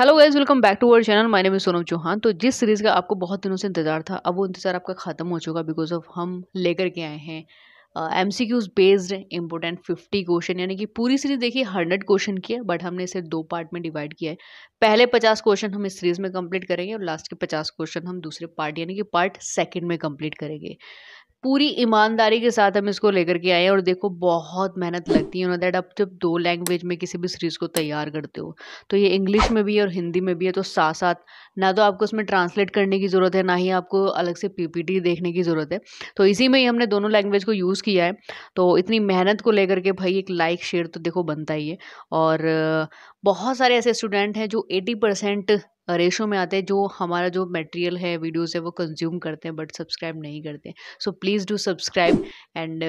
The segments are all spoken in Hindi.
Hello guys welcome back to our channel my name is Sonam Chauhan तो जिस सीरीज़ का आपको बहुत दिनों से इंतजार था अब वो इंतजार आपका ख़त्म हो चुका बिकॉज ऑफ हम लेकर के आए हैं M C Qs based important fifty question यानी कि पूरी सीरीज़ देखिए हंड्रेड क्वेश्चन की है बट हमने इसे दो पार्ट में डिवाइड किया है पहले पचास क्वेश्चन हम इस सीरीज़ में कंप्लीट करेंगे और लास्ट के पचास क्वेश्चन हम दूसरे पार्ट यानी कि पार्ट सेकेंड में कम्प्लीट करेंगे पूरी ईमानदारी के साथ हम इसको लेकर के आए हैं और देखो बहुत मेहनत लगती है उन्होंने दैट आप जब दो लैंग्वेज में किसी भी सीरीज़ को तैयार करते हो तो ये इंग्लिश में भी है और हिंदी में भी है तो साथ साथ ना तो आपको उसमें ट्रांसलेट करने की ज़रूरत है ना ही आपको अलग से पीपीटी देखने की ज़रूरत है तो इसी में ही हमने दोनों लैंग्वेज को यूज़ किया है तो इतनी मेहनत को लेकर के भाई एक लाइक शेयर तो देखो बनता ही है और बहुत सारे ऐसे स्टूडेंट हैं जो एटी परसेंट रेशो में आते हैं जो हमारा जो मटेरियल है वीडियोस है वो कंज्यूम करते हैं बट सब्सक्राइब नहीं करते so please do subscribe and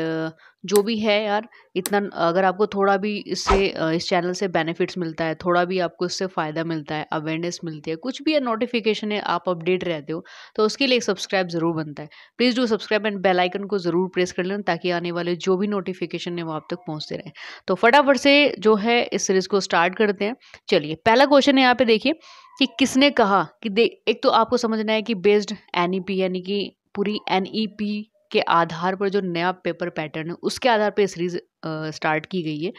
जो भी है यार इतना अगर आपको थोड़ा भी इससे uh, इस चैनल से बेनिफिट्स मिलता है थोड़ा भी आपको इससे फ़ायदा मिलता है अवेयरनेस मिलती है कुछ भी नोटिफिकेशन है आप अपडेट रहते हो तो उसके लिए सब्सक्राइब ज़रूर बनता है please do subscribe and bell icon को ज़रूर प्रेस कर लेना ताकि आने वाले जो भी नोटिफिकेशन है वो आप तक पहुँचते रहें तो फटाफट से जो है इस सीरीज़ को स्टार्ट करते हैं चलिए पहला क्वेश्चन है यहाँ पर देखिए कि किसने कहा कि दे एक तो आपको समझना है कि बेस्ड एन ई पी यानी कि पूरी एन ई पी के आधार पर जो नया पेपर पैटर्न है उसके आधार पर सीरीज़ स्टार्ट की गई है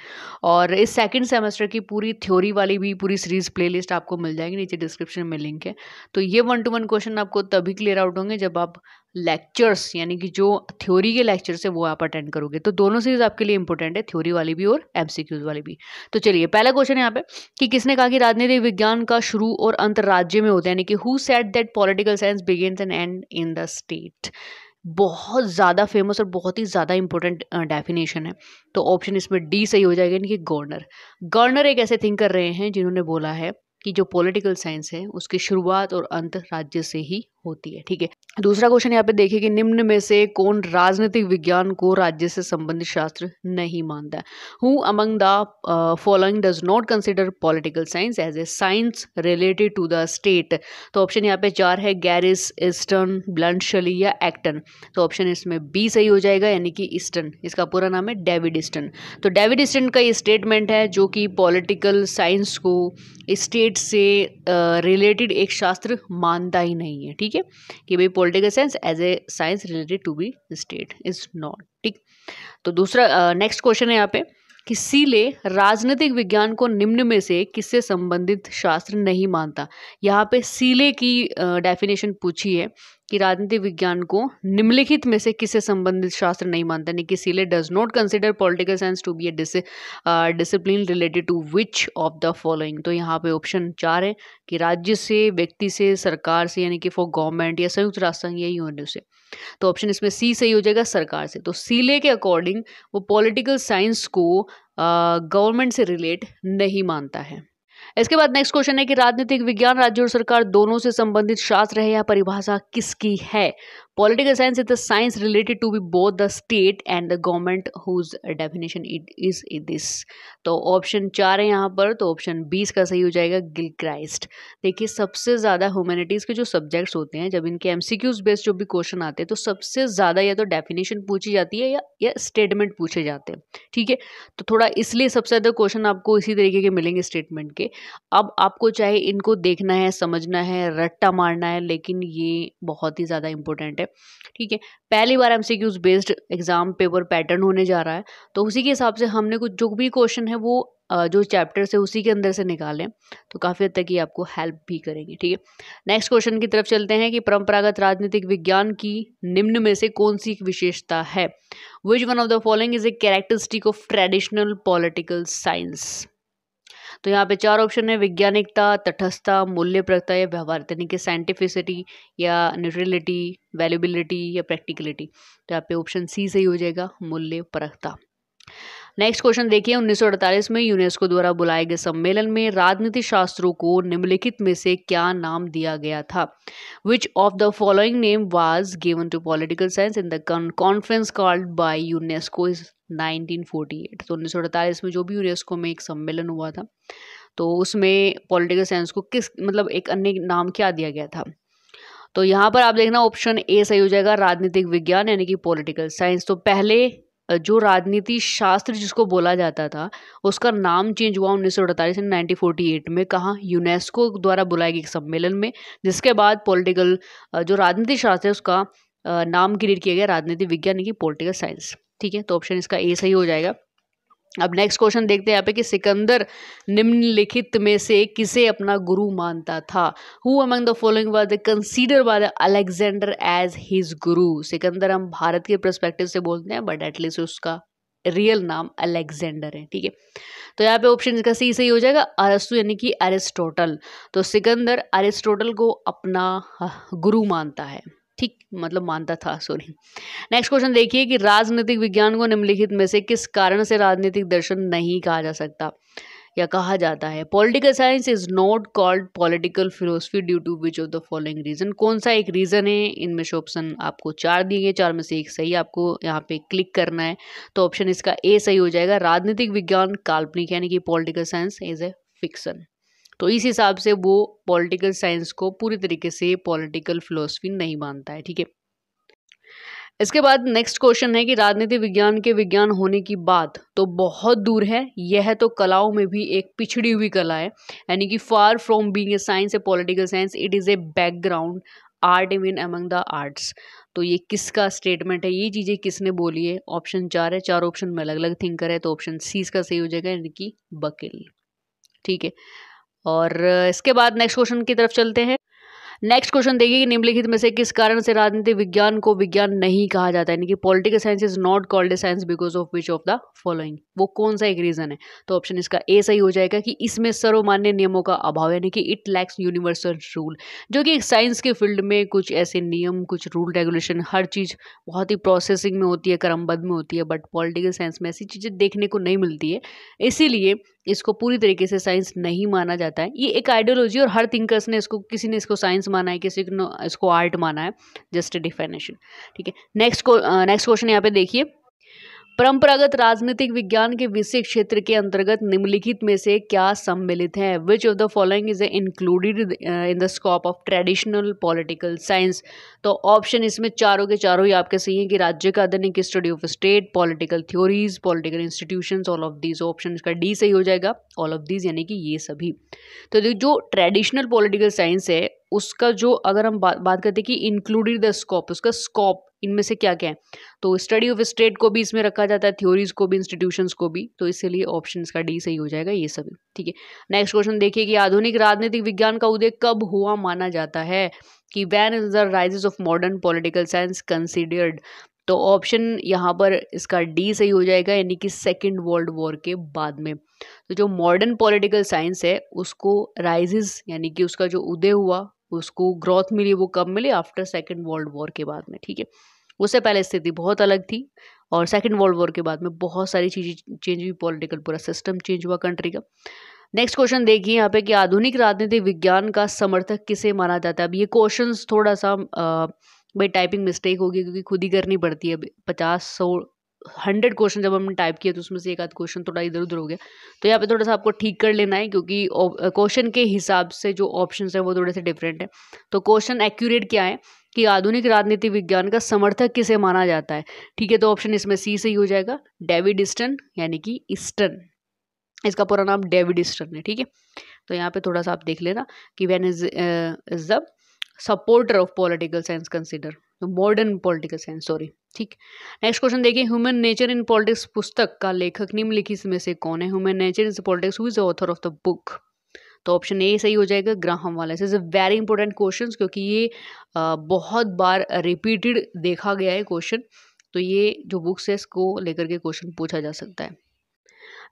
और इस सेकंड सेमेस्टर की पूरी थ्योरी वाली भी पूरी सीरीज़ प्लेलिस्ट आपको मिल जाएगी नीचे डिस्क्रिप्शन में लिंक है तो ये वन टू वन क्वेश्चन आपको तभी क्लियर आउट होंगे जब आप लेक्चर्स यानी कि जो थ्योरी के लेक्चर्स है वो आप अटेंड करोगे तो दोनों सीरीज आपके लिए इंपॉर्टेंट है थ्योरी वाली भी और एमसीक्यूज वाली भी तो चलिए पहला क्वेश्चन यहाँ पे कि किसने कहा कि राजनीतिक विज्ञान का शुरू और अंत राज्य में होता है यानी कि who said that political science begins and end in the state बहुत ज़्यादा फेमस और बहुत ही ज़्यादा इंपॉर्टेंट डेफिनेशन है तो ऑप्शन इसमें डी सही हो जाएगा यानी कि गवर्नर गवर्नर एक ऐसे थिंकर रहे हैं जिन्होंने बोला है कि जो पॉलिटिकल साइंस है उसकी शुरुआत और अंत राज्य से ही होती है ठीक है दूसरा क्वेश्चन यहाँ पे देखिए कि निम्न में से कौन राजनीतिक विज्ञान को राज्य से संबंधित शास्त्र नहीं मानता who among the following does not consider political science as a science related to the state तो ऑप्शन यहाँ पे चार है गैरिस ईस्टर्न ब्लंशली या एक्टन तो ऑप्शन इसमें बी सही हो जाएगा यानी कि ईस्टर्न इसका पूरा नाम है डेविड ईस्टर्न तो डेविड ईस्टर्न का ये स्टेटमेंट है जो कि पॉलिटिकल साइंस को स्टेट से रिलेटेड एक शास्त्र मानता ही नहीं है ठीक है कि भाई political science as a science related to be state is not ठीक तो दूसरा नेक्स्ट क्वेश्चन है यहाँ पे कि सीले राजनीतिक विज्ञान को निम्न में से किससे संबंधित शास्त्र नहीं मानता यहाँ पे सीले की डेफिनेशन पूछी है कि राजनीति विज्ञान को निम्नलिखित में से किसे संबंधित शास्त्र नहीं मानता यानी कि Seeley does not consider political science to be a discipline related to which of the following तो यहाँ पे ऑप्शन चार है कि राज्य से व्यक्ति से सरकार से यानी कि फॉर गवर्नमेंट या संयुक्त राष्ट्र संघ या यूएनओ से तो ऑप्शन इसमें सी सही हो जाएगा सरकार से तो सीले के अकॉर्डिंग वो पॉलिटिकल साइंस को गवर्नमेंट uh, से रिलेट नहीं मानता है इसके बाद नेक्स्ट क्वेश्चन है कि राजनीतिक विज्ञान राज्य और सरकार दोनों से संबंधित शास्त्र है या परिभाषा किसकी है political is the science related to be both the state and the government whose definition it is is this तो ऑप्शन चार है यहाँ पर तो ऑप्शन बीस का सही हो जाएगा गिल क्राइस्ट देखिए सबसे ज़्यादा ह्यूमैनिटीज़ के जो सब्जेक्ट्स होते हैं जब इनके एम बेस्ड जो भी क्वेश्चन आते हैं तो सबसे ज़्यादा या तो डेफिनेशन पूछी जाती है या या स्टेटमेंट पूछे जाते हैं ठीक है तो थोड़ा इसलिए सबसे ज़्यादा क्वेश्चन आपको इसी तरीके के मिलेंगे स्टेटमेंट के अब आपको चाहे इनको देखना है समझना है रट्टा मारना है लेकिन ये बहुत ही ज़्यादा इंपॉर्टेंट है है ठीक है पहली बार M based exam paper pattern होने जा रहा है तो उसी के हिसाब से हमने कुछ जो भी क्वेश्चन है वो जो चैप्टर से उसी के अंदर से निकालें तो काफ़ी हद तक ये आपको हेल्प भी करेंगे ठीक है नेक्स्ट क्वेश्चन की तरफ चलते हैं कि परंपरागत राजनीतिक विज्ञान की निम्न में से कौन सी विशेषता है which one of the following is a characteristic of traditional political science तो यहाँ पे चार ऑप्शन है वैज्ञानिकता तटस्थता मूल्य प्रकता या व्यवहार यानी कि साइंटिफिसिटी या न्यूट्रलिटी वैल्यूबिलिटी या प्रैक्टिकलिटी तो यहाँ पे ऑप्शन सी सही हो जाएगा मूल्य परखता नेक्स्ट क्वेश्चन देखिए 1948 में यूनेस्को द्वारा बुलाए गए सम्मेलन में राजनीति शास्त्रों को निम्नलिखित में से क्या नाम दिया गया था which of the following name was given to political science in the conference called by UNESCO is 1948 तो 1948 में जो भी यूनेस्को में एक सम्मेलन हुआ था तो उसमें पॉलिटिकल साइंस को किस मतलब एक अन्य नाम क्या दिया गया था तो यहाँ पर आप देखना ऑप्शन ए सही हो जाएगा राजनीतिक विज्ञान यानी कि पॉलिटिकल साइंस तो पहले जो राजनीति शास्त्र जिसको बोला जाता था उसका नाम चेंज हुआ उन्नीस सौ अड़तालीस यानी नाइनटीन फोर्टी एट में कहाँ यूनेस्को द्वारा बुलाए गए एक सम्मेलन में जिसके बाद पॉलिटिकल जो राजनीति शास्त्र है उसका नाम क्रिएट किया गया राजनीति विज्ञान की पॉलिटिकल साइंस ठीक है तो ऑप्शन इसका ए सही हो जाएगा अब नेक्स्ट क्वेश्चन देखते हैं यहाँ पे कि सिकंदर निम्नलिखित में से किसे अपना गुरु मानता था who among the following was the consider by the Alexander as his guru Sikandar हम भारत के परस्पेक्टिव से बोलते हैं बट एटलीस्ट उसका रियल नाम अलेक्जेंडर है ठीक है तो यहाँ पे ऑप्शन इसका सही सही हो जाएगा अरस्तु यानी कि अरिस्टोटल तो सिकंदर अरिस्टोटल को अपना हाँ, गुरु मानता है ठीक मतलब मानता था सॉरी नेक्स्ट क्वेश्चन देखिए कि राजनीतिक विज्ञान को निम्नलिखित में से किस कारण से राजनीतिक दर्शन नहीं कहा जा सकता या कहा जाता है political science is not called political philosophy due to which of the following reason कौन सा एक रीज़न है इनमें से ऑप्शन आपको चार दिए गए चार में से एक सही आपको यहाँ पे क्लिक करना है तो ऑप्शन इसका ए सही हो जाएगा राजनीतिक विज्ञान काल्पनिक यानी कि political science is a fiction तो इस हिसाब से वो पॉलिटिकल साइंस को पूरी तरीके से पॉलिटिकल फिलोसफी नहीं मानता है ठीक है इसके बाद नेक्स्ट क्वेश्चन है कि राजनीति विज्ञान के विज्ञान होने की बात तो बहुत दूर है यह तो कलाओं में भी एक पिछड़ी हुई कला है यानी कि far from being a science a political science it is a background art even among the arts तो ये किसका स्टेटमेंट है ये चीज़ें किसने बोली है ऑप्शन चार है चार ऑप्शन में अलग अलग थिंकर है तो ऑप्शन सी इसका सही हो जाएगा यानी कि बकेल ठीक है और इसके बाद नेक्स्ट क्वेश्चन की तरफ चलते हैं नेक्स्ट क्वेश्चन देखिए कि निम्नलिखित में से किस कारण से राजनीति विज्ञान को विज्ञान नहीं कहा जाता है यानी कि political science is not called a science because of which of the following वो कौन सा एक रीज़न है तो ऑप्शन इसका ए सही हो जाएगा कि इसमें सर्वमान्य नियमों का अभाव यानी कि इट लैक्स यूनिवर्सल रूल जो कि साइंस के फील्ड में कुछ ऐसे नियम कुछ रूल रेगुलेशन हर चीज़ बहुत ही प्रोसेसिंग में होती है क्रमबद्ध में होती है बट पॉलिटिकल साइंस में ऐसी चीज़ें देखने को नहीं मिलती है इसीलिए इसको पूरी तरीके से साइंस नहीं माना जाता है ये एक आइडियोलॉजी और हर थिंकर्स ने इसको किसी ने इसको साइंस माना है किसी ने इसको आर्ट माना है जस्ट डिफाइनेशन ठीक है नेक्स्ट को नेक्स्ट क्वेश्चन यहाँ पे देखिए परंपरागत राजनीतिक विज्ञान के विषय क्षेत्र के अंतर्गत निम्नलिखित में से क्या सम्मिलित हैं which of the following is included in the scope of traditional political science तो ऑप्शन इसमें चारों के चारों ही आपके सही हैं कि राज्य का अध्ययन की study of state political theories political institution all of these option का डी सही हो जाएगा ऑल ऑफ दीज यानी कि ये सभी तो जो ट्रेडिशनल पॉलिटिकल साइंस है उसका जो अगर हम बात बात करते हैं कि इंक्लूडेड द स्कोप उसका स्कोप इनमें से क्या क्या है तो स्टडी ऑफ स्टेट को भी इसमें रखा जाता है थ्योरीज को भी इंस्टीट्यूशंस को भी तो इसलिए ऑप्शन का डी सही हो जाएगा ये सभी ठीक है नेक्स्ट क्वेश्चन देखिए कि आधुनिक राजनीतिक विज्ञान का उदय कब हुआ माना जाता है कि when is the rises of modern political science considered तो ऑप्शन यहाँ पर इसका डी सही हो जाएगा यानी कि सेकेंड वर्ल्ड वॉर के बाद में तो जो मॉडर्न पॉलिटिकल साइंस है उसको राइजेस यानी कि उसका जो उदय हुआ उसको ग्रोथ मिली वो कब मिली आफ्टर सेकेंड वर्ल्ड वॉर के बाद में ठीक है उससे पहले स्थिति बहुत अलग थी और सेकेंड वर्ल्ड वॉर के बाद में बहुत सारी चीज़ें चेंज हुई पॉलिटिकल पूरा सिस्टम चेंज हुआ कंट्री का नेक्स्ट क्वेश्चन देखिए यहाँ पे कि आधुनिक राजनीति विज्ञान का समर्थक किसे माना जाता है अब ये क्वेश्चन थोड़ा सा भाई टाइपिंग मिस्टेक होगी क्योंकि खुद ही करनी पड़ती है पचास सौ हंड्रेड क्वेश्चन जब हमने टाइप किया तो उसमें से एक आध क्वेश्चन थोड़ा इधर उधर हो गया तो यहाँ पे थोड़ा सा आपको ठीक कर लेना है क्योंकि क्वेश्चन के हिसाब से जो ऑप्शन है वो थोड़े से डिफरेंट है तो क्वेश्चन एक्यूरेट क्या है कि आधुनिक राजनीति विज्ञान का समर्थक किसे माना जाता है ठीक है तो ऑप्शन इसमें सी सही हो जाएगा डेविड इस्टन यानी कि ईस्टन इसका पूरा नाम डेविड ईस्टन है ठीक है तो यहाँ पे थोड़ा सा आप देख लेना कि when is is the supporter of political science consider modern political science sorry ठीक नेक्स्ट क्वेश्चन देखिए ह्यूमन नेचर इन पॉलिटिक्स पुस्तक का लेखक निम्नलिखित में से कौन है human nature in politics who is the author of the book तो ऑप्शन ए सही हो जाएगा ग्राहम वाला इस is a very important question क्योंकि ये बहुत बार रिपीटेड देखा गया है क्वेश्चन तो ये जो बुक्स है इसको लेकर के क्वेश्चन पूछा जा सकता है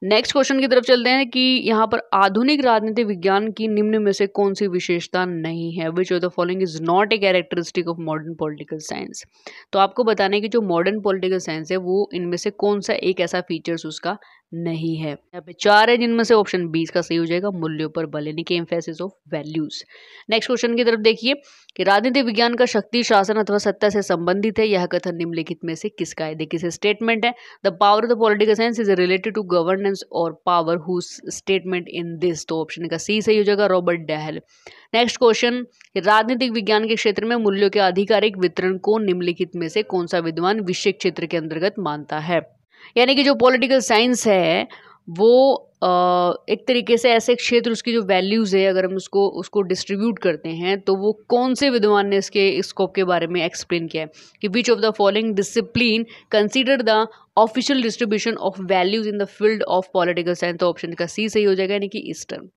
नेक्स्ट क्वेश्चन की तरफ चलते हैं कि यहाँ पर आधुनिक राजनीति विज्ञान की निम्न में से कौन सी विशेषता नहीं है which of the following is not a characteristic of modern political science तो आपको बताने कि जो मॉडर्न पॉलिटिकल साइंस है वो इनमें से कौन सा एक ऐसा फीचर्स उसका नहीं है यहाँ पे चार है जिनमें से ऑप्शन बीस का सही हो जाएगा मूल्यों पर बल यानी कि emphasis of values next question की तरफ देखिए कि राजनीति विज्ञान का शक्ति शासन अथवा सत्ता से संबंधित है यह कथन निम्नलिखित में से किसका है देखिए स्टेटमेंट है the power of the political science is related to governance और power who statement in this तो ऑप्शन का सी सही हो जाएगा रॉबर्ट डहल नेक्स्ट क्वेश्चन राजनीतिक विज्ञान के क्षेत्र में मूल्यों के आधिकारिक वितरण को निम्नलिखित में से कौन सा विद्वान विषय क्षेत्र के अंतर्गत मानता है यानी कि जो पॉलिटिकल साइंस है वो एक तरीके से ऐसे क्षेत्र उसकी जो वैल्यूज़ है अगर हम उसको उसको डिस्ट्रीब्यूट करते हैं तो वो कौन से विद्वान ने इसके स्कोप के बारे में एक्सप्लेन किया है कि which of the following discipline consider the official distribution of values in the field of political science तो ऑप्शन का सी सही हो जाएगा यानी कि ईस्टर्न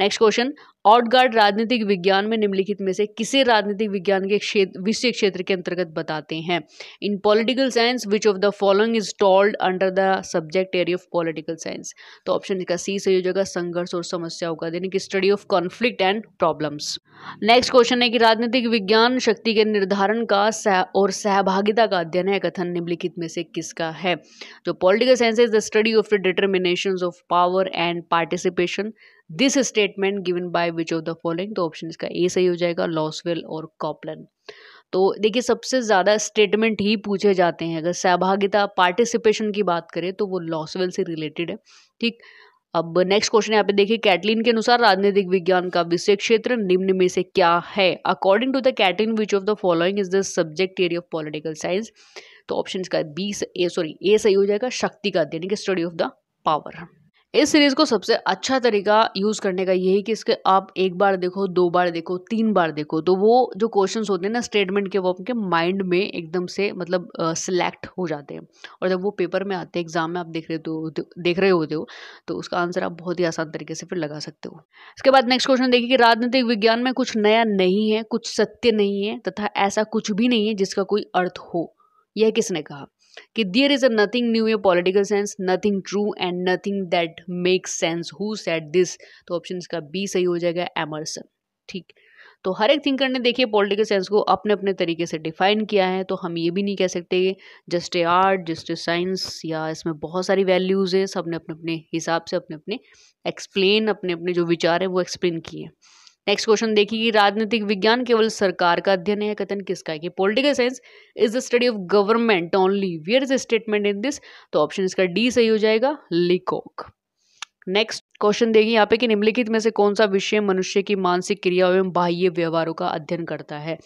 नेक्स्ट क्वेश्चन ऑटगार्ड राजनीतिक विज्ञान में निम्नलिखित में से किसे राजनीतिक विज्ञान के क्षेत्र विषय क्षेत्र के अंतर्गत बताते हैं in political science which of the following is told under the subject area of political science तो ऑप्शन इसका सी सही हो जाएगा संघर्ष और समस्याओं का यानी कि study of conflict and problems next question है कि राजनीतिक विज्ञान शक्ति के निर्धारण का सह और सहभागिता का अध्ययन है कथन निम्नलिखित में से किसका है जो political science is the study of the determination of power and participation this statement given by which of the following तो ऑप्शन इसका ए सही हो जाएगा लॉसवेल और कॉपलन तो देखिए सबसे ज़्यादा स्टेटमेंट ही पूछे जाते हैं अगर सहभागिता पार्टिसिपेशन की बात करें तो वो लॉसवेल से रिलेटेड है ठीक अब नेक्स्ट क्वेश्चन यहाँ पे देखिए कैटलिन के अनुसार राजनीतिक विज्ञान का विषय क्षेत्र निम्न में से क्या है according to the Catlin which of the following is the subject area of political science तो ऑप्शन का बी ए सॉरी ए सही हो जाएगा शक्ति का अध्ययन स्टडी ऑफ द पावर इस सीरीज़ को सबसे अच्छा तरीका यूज़ करने का यही कि इसके आप एक बार देखो दो बार देखो तीन बार देखो तो वो जो क्वेश्चन होते हैं ना स्टेटमेंट के वो आपके माइंड में एकदम से मतलब सिलेक्ट हो जाते हैं और जब वो पेपर में आते हैं एग्जाम में आप देख रहे हो तो, तो, देख रहे होते हो तो उसका आंसर आप बहुत ही आसान तरीके से फिर लगा सकते हो इसके बाद नेक्स्ट क्वेश्चन देखिए कि राजनीतिक विज्ञान में कुछ नया नहीं है कुछ सत्य नहीं है तथा ऐसा कुछ भी नहीं है जिसका कोई अर्थ हो यह किसने कहा कि there is a nothing new a political sense nothing true and nothing that makes sense who said this तो ऑप्शन इसका बी सही हो जाएगा एमरसन ठीक तो हर एक थिंकर ने देखिए पॉलिटिकल साइंस को अपने अपने तरीके से डिफाइन किया है तो हम ये भी नहीं कह सकते just a art just a science या इसमें बहुत सारी वैल्यूज़ है सब ने अपने अपने हिसाब से अपने अपने एक्सप्लेन अपने अपने जो विचार हैं वो एक्सप्लेन किए हैं नेक्स्ट क्वेश्चन देखिए कि राजनीतिक विज्ञान केवल सरकार का अध्ययन है कथन किसका है कि political science is the study of government only where is statement in this तो ऑप्शन इसका डी सही हो जाएगा लिकॉक नेक्स्ट क्वेश्चन देगी यहाँ पे कि निम्नलिखित में से कौन सा विषय मनुष्य की मानसिक क्रिया एवं बाह्य व्यवहारों का अध्ययन करता है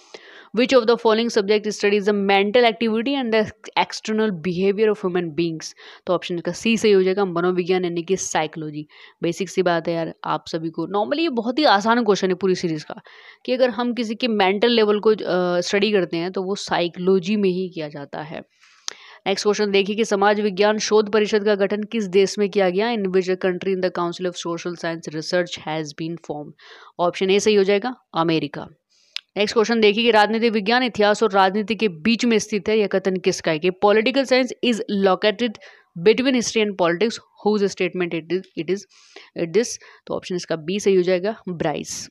which of the following subject studies the mental activity and the external behaviour of human beings तो ऑप्शन का सी सही हो जाएगा मनोविज्ञान यानी कि साइकोलॉजी बेसिक सी बात है यार आप सभी को नॉर्मली ये बहुत ही आसान क्वेश्चन है पूरी सीरीज का कि अगर हम किसी के मेंटल लेवल को स्टडी करते हैं तो वो साइकोलॉजी में ही किया जाता है नेक्स्ट क्वेश्चन देखिए कि समाज विज्ञान शोध परिषद का गठन किस देश में किया गया in which country in the council of social science research has been form option A सही हो जाएगा अमेरिका नेक्स्ट क्वेश्चन देखिए कि राजनीति विज्ञान इतिहास और राजनीति के बीच में स्थित है यह कथन किसका है कि political science is located between history and politics whose statement it is it is it this तो ऑप्शन इसका बी सही हो जाएगा ब्राइस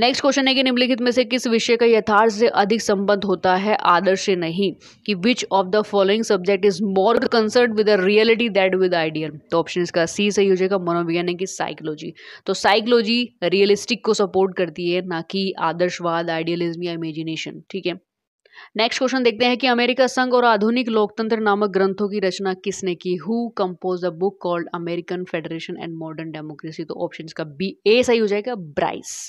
नेक्स्ट क्वेश्चन है कि निम्नलिखित में से किस विषय का यथार्थ से अधिक संबंध होता है आदर्श से नहीं कि which of the following subject is more concern with reality that with ideal तो ऑप्शन इसका सी सही हो जाएगा मनोविज्ञान है कि साइकोलॉजी तो साइकोलॉजी रियलिस्टिक को सपोर्ट करती है ना कि आदर्शवाद आइडियलिज्म या इमेजिनेशन ठीक है नेक्स्ट क्वेश्चन देखते हैं कि अमेरिका संघ और आधुनिक लोकतंत्र नामक ग्रंथों की रचना किसने की who compose the book called American federation and modern democracy तो ऑप्शन का बी ए सही हो जाएगा ब्राइस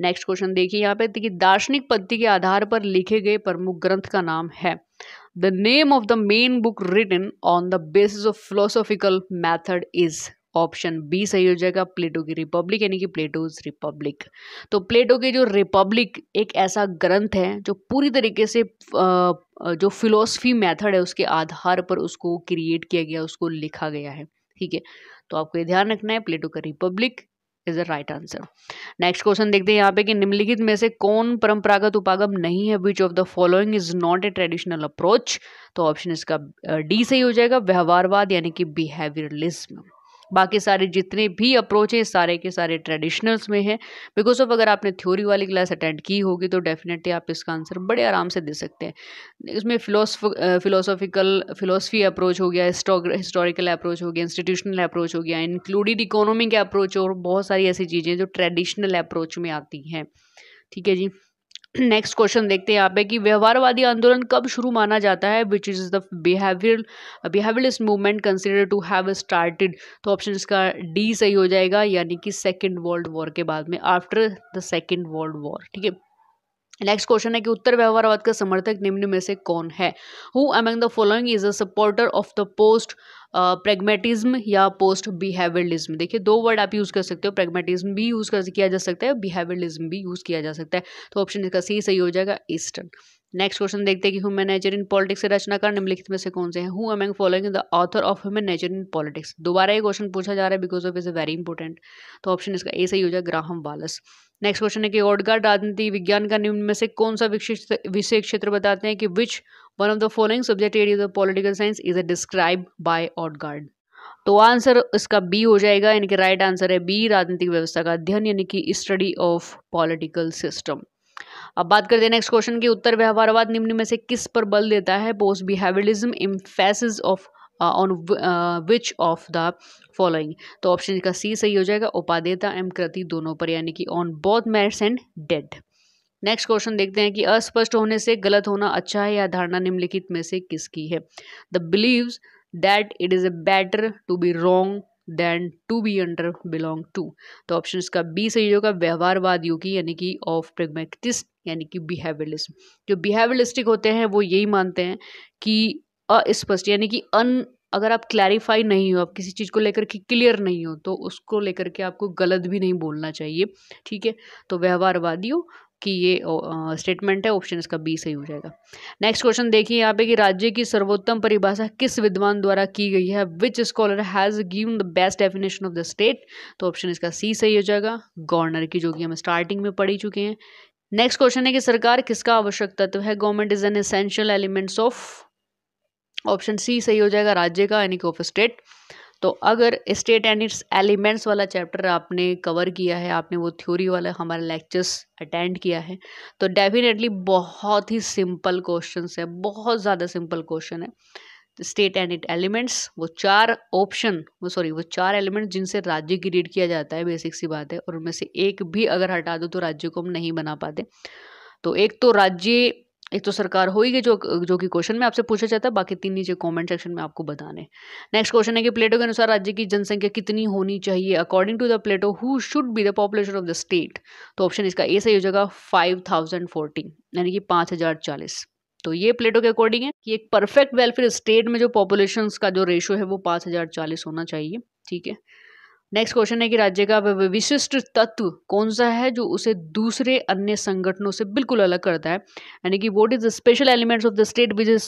नेक्स्ट क्वेश्चन देखिए यहाँ पे देखिए दार्शनिक पद्धति के आधार पर लिखे गए प्रमुख ग्रंथ का नाम है the name of the main book written on the basis of philosophical method is option B सही हो जाएगा प्लेटो की रिपब्लिक यानी कि प्लेटोज रिपब्लिक तो प्लेटो के जो रिपब्लिक एक ऐसा ग्रंथ है जो पूरी तरीके से जो फिलोसफी मेथड है उसके आधार पर उसको क्रिएट किया गया उसको लिखा गया है ठीक है तो आपको ये ध्यान रखना है प्लेटो का Republic is the right answer next question देखते हैं यहाँ पे कि निम्नलिखित में से कौन परंपरागत उपागम नहीं है which of the following is not a traditional approach तो ऑप्शन इसका डी सही हो जाएगा व्यवहारवाद यानी कि बिहेवियरलिज्म बाकी सारे जितने भी अप्रोच हैं सारे के सारे ट्रेडिशनल्स में हैं बिकॉज ऑफ अगर आपने थ्योरी वाली क्लास अटेंड की होगी तो डेफिनेटली आप इसका आंसर बड़े आराम से दे सकते हैं इसमें फिलोसॉफिकल फिलोसफी अप्रोच हो गया हिस्टोरिकल अप्रोच हो गया इंस्टीट्यूशनल अप्रोच हो गया इंक्लूडेड इकोनॉमिक अप्रोच और बहुत सारी ऐसी चीज़ें जो ट्रेडिशनल अप्रोच में आती हैं ठीक है जी नेक्स्ट क्वेश्चन देखते हैं यहाँ पे कि व्यवहारवादी आंदोलन कब शुरू माना जाता है which is the behaviour behaviouralist movement consider to have started तो ऑप्शन इसका डी सही हो जाएगा यानी कि सेकेंड वर्ल्ड वॉर के बाद में after the second world war ठीक है नेक्स्ट क्वेश्चन है कि उत्तर व्यवहारवाद का समर्थक निम्न में से कौन है who among the following is a supporter of the post pragmatism या पोस्ट बिहेवियरलिज्म देखिए दो वर्ड आप यूज़ कर सकते हो प्रेगमेटिज्म भी यूज़ कर किया जा सकता है बिहेवियरलिज्म भी यूज़ किया जा सकता है तो ऑप्शन इसका सी सही हो जाएगा ईस्टर्न नेक्स्ट क्वेश्चन देखते हैं कि ह्यूमन नेचर इन पॉलिटिक्स रचना रचनाकार निम्नलिखित में से कौन से हैं who among following the author of human nature in politics दोबारा ये क्वेश्चन पूछा जा रहा है because of is a very important तो ऑप्शन इसका ए सही हो जाए ग्राहम वालस नेक्स्ट क्वेश्चन है कि ओडगार्ड राजनीति विज्ञान का निम्न में से कौन सा विशिष्ट विषय क्षेत्र बताते हैं कि which one of the following subject area of political science is a describe by Odegard तो आंसर इसका बी हो जाएगा यानी कि राइट आंसर है बी राजनीतिक व्यवस्था का अध्ययन यानी कि स्टडी ऑफ पॉलिटिकल सिस्टम अब बात करते हैं नेक्स्ट क्वेश्चन की उत्तर व्यवहारवाद निम्न में से किस पर बल देता है post behaviourism emphasis of on which of the following तो ऑप्शन का सी सही हो जाएगा उपादेता एम कृति दोनों पर यानी कि on both merits and dead next question देखते हैं कि अस्पष्ट होने से गलत होना अच्छा है या धारणा निम्नलिखित में से किसकी है the believes that it is a better to be wrong than to be under belong to तो ऑप्शन इसका बी सही होगा व्यवहारवाद योगी यानी कि ऑफ प्रेगमेटिस्ट यानी कि बिहेवियलिस्ट जो बिहेवियलिस्टिक होते हैं वो यही मानते हैं कि अस्पष्ट यानी कि अन अगर आप क्लैरिफाई नहीं हो आप किसी चीज़ को लेकर के क्लियर नहीं हो तो उसको लेकर के आपको गलत भी नहीं बोलना चाहिए ठीक है तो व्यवहारवादियों कि ये स्टेटमेंट है ऑप्शन इसका बी सही हो जाएगा नेक्स्ट क्वेश्चन देखिए यहाँ पे कि राज्य की सर्वोत्तम परिभाषा किस विद्वान द्वारा की गई है which scholar has given the best definition of the state तो ऑप्शन इसका सी सही हो जाएगा गवर्नर की जो कि हम स्टार्टिंग में पढ़ी चुके हैं नेक्स्ट क्वेश्चन है कि सरकार किसका आवश्यक तत्व है government is an essential elements of option C सही हो जाएगा राज्य का यानी कि ऑफ स्टेट तो अगर स्टेट एंड इट्स एलिमेंट्स वाला चैप्टर आपने कवर किया है आपने वो थ्योरी वाला हमारा लेक्चर्स अटेंड किया है तो डेफिनेटली बहुत ही सिंपल क्वेश्चन है बहुत ज़्यादा सिंपल क्वेश्चन है स्टेट एंड इट एलिमेंट्स वो चार ऑप्शन वो सॉरी वो चार एलिमेंट जिनसे राज्य की रीड किया जाता है बेसिक सी बात है और उनमें से एक भी अगर हटा दो तो राज्य को हम नहीं बना पाते तो एक तो राज्य एक तो सरकार होगी जो जो कि क्वेश्चन में आपसे पूछा जाता है बाकी तीन नीचे कमेंट सेक्शन में आपको बताने नेक्स्ट क्वेश्चन है कि प्लेटो के अनुसार राज्य की जनसंख्या कितनी होनी चाहिए according to the Plato who should be the population of the state तो ऑप्शन इसका ए सही हो जाएगा फाइव थाउजेंड फोर्टीन यानी कि पाँच हजार चालीस तो ये प्लेटो के अकॉर्डिंग है कि एक परफेक्ट वेलफेयर स्टेट में जो पॉपुलेशन का जो रेशो है वो पाँच हजार चालीस होना चाहिए ठीक है नेक्स्ट क्वेश्चन है कि राज्य का विशिष्ट तत्व कौन सा है जो उसे दूसरे अन्य संगठनों से बिल्कुल अलग करता है यानी कि what is the special elements of the state which is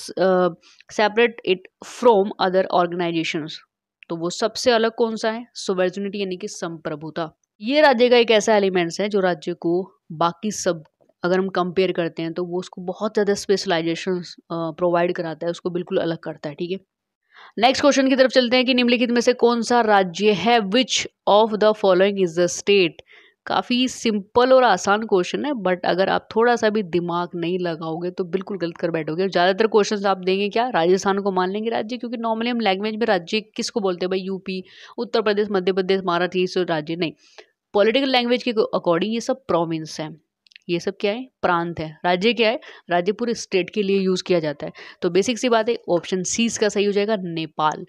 separate it from other organisation तो वो सबसे अलग कौन सा है सोवर्जुनिटी यानी कि संप्रभुता ये राज्य का एक ऐसा एलिमेंट्स है जो राज्य को बाकी सब अगर हम कंपेयर करते हैं तो वो उसको बहुत ज़्यादा स्पेशलाइजेशन प्रोवाइड uh, कराता है उसको बिल्कुल अलग करता है ठीक है नेक्स्ट क्वेश्चन की तरफ चलते हैं कि निम्नलिखित में से कौन सा राज्य है which of the following is the state काफ़ी सिंपल और आसान क्वेश्चन है बट अगर आप थोड़ा सा भी दिमाग नहीं लगाओगे तो बिल्कुल गलत कर बैठोगे और ज़्यादातर क्वेश्चन आप देंगे क्या राजस्थान को मान लेंगे राज्य क्योंकि नॉर्मली हम लैंग्वेज में राज्य किसको बोलते हैं भाई यूपी उत्तर प्रदेश मध्य प्रदेश महाराष्ट्र ये सब राज्य नहीं पॉलिटिकल लैंग्वेज के अकॉर्डिंग ये सब प्रोविंस हैं ये सब क्या है प्रांत है राज्य क्या है राज्य पूरे स्टेट के लिए यूज़ किया जाता है तो बेसिक सी बात है ऑप्शन सी इसका सही हो जाएगा नेपाल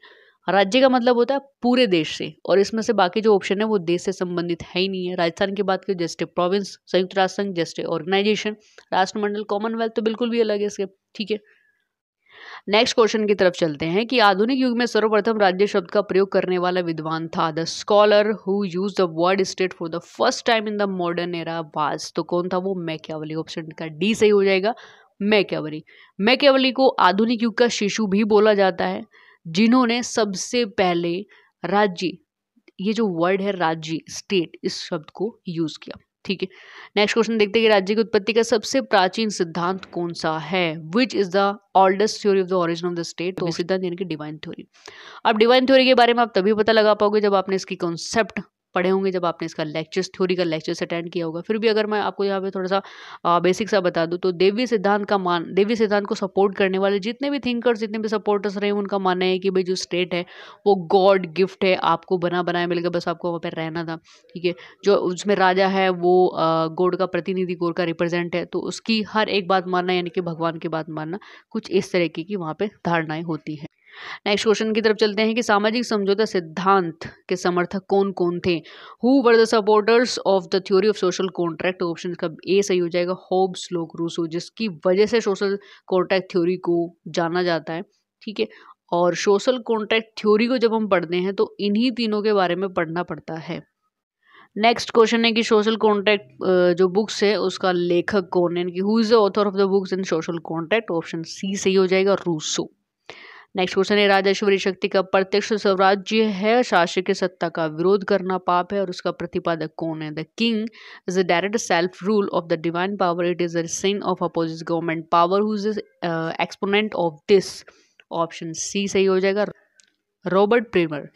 राज्य का मतलब होता है पूरे देश से और इसमें से बाकी जो ऑप्शन है वो देश से संबंधित है ही नहीं है राजस्थान की बात करें जस्ट प्रोविंस संयुक्त राष्ट्र संघ जस्ट ऑर्गेनाइजेशन राष्ट्रमंडल कॉमनवेल्थ तो बिल्कुल भी अलग है इसके ठीक है नेक्स्ट क्वेश्चन की तरफ चलते हैं कि आधुनिक युग में सर्वप्रथम राज्य शब्द का प्रयोग करने वाला विद्वान था the scholar who use the word state for the first time in the modern era was तो कौन था वो मैक्यावली ऑप्शन का डी सही हो जाएगा मैक्यावली मैक्यावली को आधुनिक युग का शिशु भी बोला जाता है जिन्होंने सबसे पहले राज्य ये जो वर्ड है राज्य स्टेट इस शब्द को यूज़ किया ठीक है नेक्स्ट क्वेश्चन देखते हैं कि राज्य की उत्पत्ति का सबसे प्राचीन सिद्धांत कौन सा है which is the oldest theory of the origin of the state तो सिद्धांत यानी कि डिवाइन थ्योरी अब डिवाइन थ्योरी के बारे में आप तभी पता लगा पाओगे जब आपने इसकी कॉन्सेप्ट पढ़े होंगे जब आपने इसका लेक्चर्स थ्योरी का लेक्चर्स अटेंड किया होगा फिर भी अगर मैं आपको यहाँ पे थोड़ा सा आ, बेसिक सा बता दूँ तो देवी सिद्धांत का मान देवी सिद्धांत को सपोर्ट करने वाले जितने भी थिंकर्स जितने भी सपोर्टर्स रहे उनका मानना है कि भाई जो स्टेट है वो गॉड गिफ्ट है आपको बना बनाया मिल गया बस आपको वहाँ पर रहना था ठीक है जो उसमें राजा है वो गोड का प्रतिनिधि गोड का रिप्रेजेंट है तो उसकी हर एक बात मानना यानी कि भगवान की बात मानना कुछ इस तरीके की वहाँ पर धारणाएँ होती हैं नेक्स्ट क्वेश्चन की तरफ चलते हैं कि सामाजिक समझौता सिद्धांत के समर्थक कौन कौन थे who were the supporters of the theory of social contract option का ए सही हो जाएगा होब्स लोक रूसो जिसकी वजह से सोशल कॉन्ट्रैक्ट थ्योरी को जाना जाता है ठीक है और सोशल कॉन्ट्रैक्ट थ्योरी को जब हम पढ़ते हैं तो इन्हीं तीनों के बारे में पढ़ना पड़ता है नेक्स्ट क्वेश्चन है कि सोशल कॉन्ट्रैक्ट जो बुक्स है उसका लेखक कौन है who is the author of the books in social contract option C सही हो जाएगा रूसो नेक्स्ट क्वेश्चन है राजेश्वरी शक्ति का प्रत्यक्ष स्वराज्य है शासक की सत्ता का विरोध करना पाप है और उसका प्रतिपादक कौन है the king is a direct self rule of the divine power it is a sing of opposite government power who is exponent of this option C सही हो जाएगा रॉबर्ट प्रेमर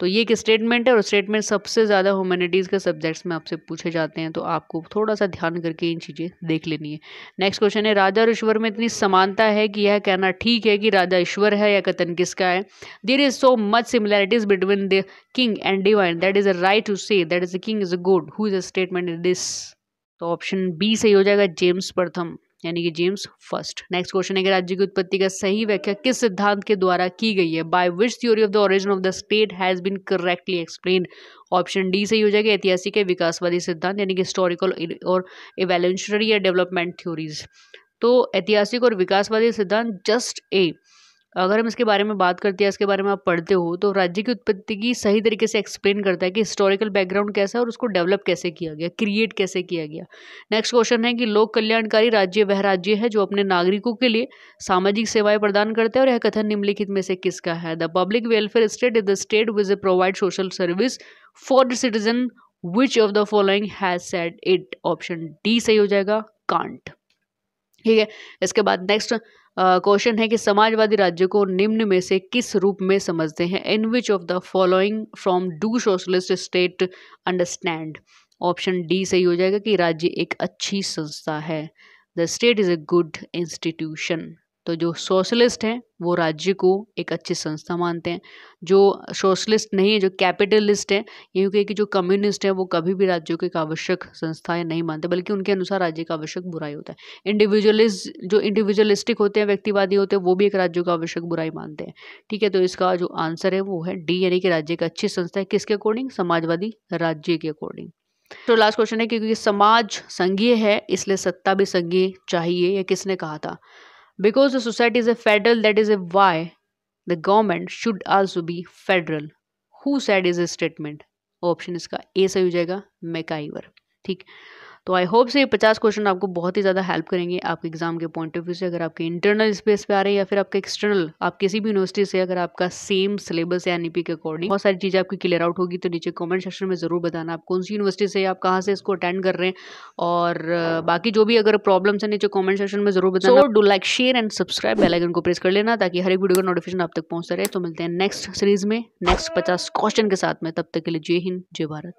तो ये एक स्टेटमेंट है और स्टेटमेंट सबसे ज़्यादा ह्यूमैनिटीज़ के सब्जेक्ट्स में आपसे पूछे जाते हैं तो आपको थोड़ा सा ध्यान करके इन चीज़ें देख लेनी है नेक्स्ट क्वेश्चन है राजा और ईश्वर में इतनी समानता है कि यह कहना ठीक है कि राजा ईश्वर है या कथन किसका है there is so much similarities between the king and divine that is a right to say that is the king is a good who is a statement is this तो ऑप्शन बी सही हो जाएगा जेम्स प्रथम यानी कि जेम्स फर्स्ट नेक्स्ट क्वेश्चन है कि राज्य की उत्पत्ति का सही व्याख्या किस सिद्धांत के द्वारा की गई है by which theory of the origin of the state has been correctly explain option D सही हो जाएगा ऐतिहासिक विकासवादी सिद्धांत यानी कि हिस्टोरिकल और इवेलेंशनरी या डेवलपमेंट थ्योरीज तो ऐतिहासिक और विकासवादी सिद्धांत जस्ट ए अगर हम इसके बारे में बात करते हैं इसके बारे में आप पढ़ते हो तो राज्य की उत्पत्ति की सही तरीके से एक्सप्लेन करता है कि हिस्टोरिकल बैकग्राउंड कैसा है और उसको डेवलप कैसे किया गया क्रिएट कैसे किया गया नेक्स्ट क्वेश्चन है कि लोक कल्याणकारी राज्य वह राज्य है जो अपने नागरिकों के लिए सामाजिक सेवाएं प्रदान करते हैं और यह कथन निम्नलिखित में से किसका है the public welfare state is the state which a provide social service for the citizen which of the following has said it option D सही हो जाएगा कांट ठीक है इसके बाद नेक्स्ट क्वेश्चन है कि समाजवादी राज्य को निम्न में से किस रूप में समझते हैं in which of the following from do socialist state understand option D सही हो जाएगा कि राज्य एक अच्छी संस्था है the state is a good institution तो जो सोशलिस्ट हैं वो राज्य को एक अच्छी संस्था मानते हैं जो सोशलिस्ट नहीं है जो कैपिटलिस्ट हैं यूँ क्योंकि कि जो कम्युनिस्ट हैं वो कभी भी राज्यों की आवश्यक संस्थाएं नहीं मानते बल्कि उनके अनुसार राज्य का आवश्यक बुराई होता है इंडिविजुअलिस्ट जो इंडिविजुअलिस्टिक होते हैं व्यक्तिवादी होते हैं वो भी एक राज्यों का आवश्यक बुराई मानते हैं ठीक है तो इसका जो आंसर है वो है डी यानी कि राज्य की अच्छी संस्था है किसके अकॉर्डिंग समाजवादी राज्य के अकॉर्डिंग तो लास्ट क्वेश्चन है क्योंकि समाज संघीय है इसलिए सत्ता भी संघीय चाहिए या किसने कहा था Because the society is a federal, that is a why the government should also be federal. Who said is a statement? Option इसका ए सही हो जाएगा मैकाइवर ठीक तो आई होप से ये पचास क्वेश्चन आपको बहुत ही ज़्यादा हेल्प करेंगे आपके एग्जाम के पॉइंट ऑफ व्यू से अगर आपके इंटरनल स्पेस पे आ रहे हैं या फिर आपके एक्सटर्नल आप किसी भी यूनिवर्सिटी से अगर आपका सेम सिलेबस है एनईपी के अकॉर्डिंग बहुत सारी चीज़ें आपकी क्लियर आउट होगी तो नीचे कॉमेंट सेक्शन में ज़रूर बताना आप कौन सी यूनिवर्सिटी से आप कहाँ से इसको अटेंड कर रहे हैं और बाकी जो भी अगर प्रॉब्लम्स है नीचे कॉमेंट सेक्शन में ज़रूर बताना do like share and subscribe bell icon को प्रेस कर लेना ताकि हर एक वीडियो का नोटिफिकेशन आप तक पहुँचता रहे तो मिलते हैं नेक्स्ट सीरीज में नेक्स्ट पचास क्वेश्चन के साथ में तब तक के लिए जय हिंद जय भारत